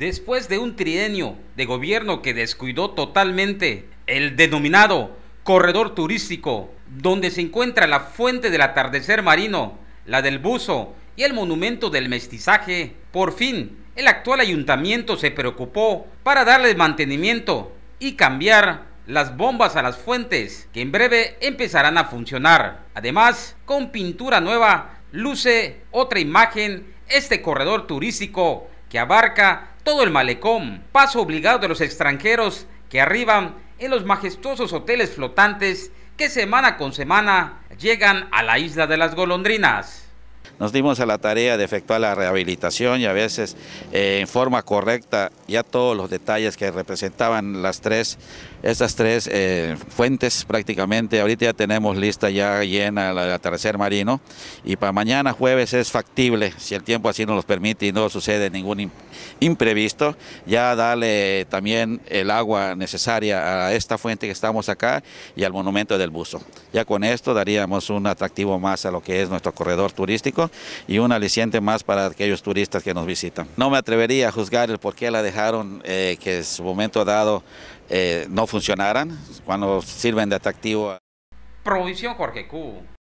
Después de un trienio de gobierno que descuidó totalmente el denominado corredor turístico, donde se encuentra la fuente del atardecer marino, la del buzo y el monumento del mestizaje, por fin el actual ayuntamiento se preocupó para darle mantenimiento y cambiar las bombas a las fuentes, que en breve empezarán a funcionar. Además, con pintura nueva, luce otra imagen este corredor turístico que abarca todo el malecón, paso obligado de los extranjeros que arriban en los majestuosos hoteles flotantes que semana con semana llegan a la isla de las golondrinas. Nos dimos a la tarea de efectuar la rehabilitación y a veces eh, en forma correcta ya todos los detalles que representaban las tres, estas tres eh, fuentes prácticamente. Ahorita ya tenemos lista ya llena la, atardecer marino y para mañana jueves es factible, si el tiempo así nos lo permite y no sucede ningún imprevisto, ya darle también el agua necesaria a esta fuente que estamos acá y al monumento del buzo. Ya con esto daríamos un atractivo más a lo que es nuestro corredor turístico y un aliciente más para aquellos turistas que nos visitan. No me atrevería a juzgar el por qué la dejaron eh, que en su momento dado eh, no funcionaran cuando sirven de atractivo. Provisión Jorge Cubo.